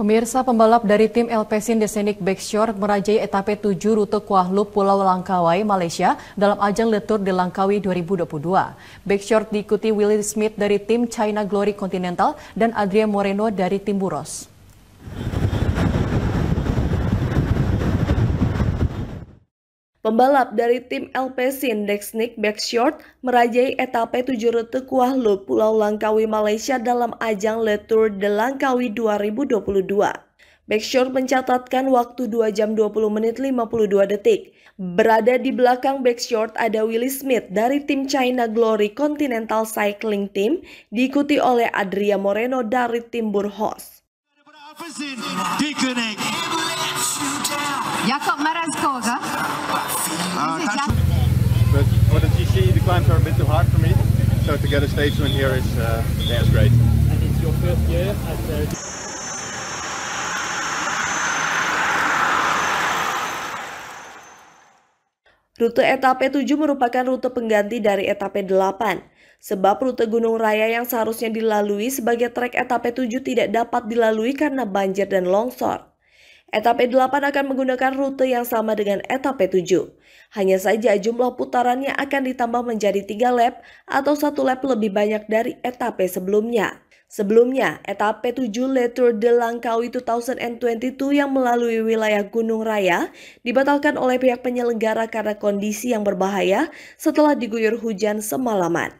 Pemirsa pembalap dari tim LPSIN Desenik Backshore merajai etape 7 rute Kuah Lup Pulau Langkawi, Malaysia dalam ajang Letur di Langkawi 2022. Backshore diikuti Willy Smith dari tim China Glory Continental dan Adrian Moreno dari tim Buros. Pembalap dari tim LPC Nick Backshort merajai etape 7 rute Kuah Lup Pulau Langkawi Malaysia dalam ajang Le Tour de Langkawi 2022. Backshort mencatatkan waktu 2 jam 20 menit 52 detik. Berada di belakang Backshort ada Willy Smith dari tim China Glory Continental Cycling Team, diikuti oleh Adria Moreno dari tim Burhos. Jakob Marazkoga climbs are a bit too hard for me. So to get a stage win here is uh, yeah, it's great. And it's your first year at the... Uh, rute etape 7 merupakan rute pengganti dari etape 8. Sebab rute Gunung Raya yang seharusnya dilalui sebagai trek etape 7 tidak dapat dilalui karena banjir dan longsor. Etape 8 akan menggunakan rute yang sama dengan etape 7. Hanya saja jumlah putarannya akan ditambah menjadi 3 lap atau satu lap lebih banyak dari etape sebelumnya. Sebelumnya, etape 7 Le Tour de Langkawi 2022 yang melalui wilayah Gunung Raya dibatalkan oleh pihak penyelenggara karena kondisi yang berbahaya setelah diguyur hujan semalaman.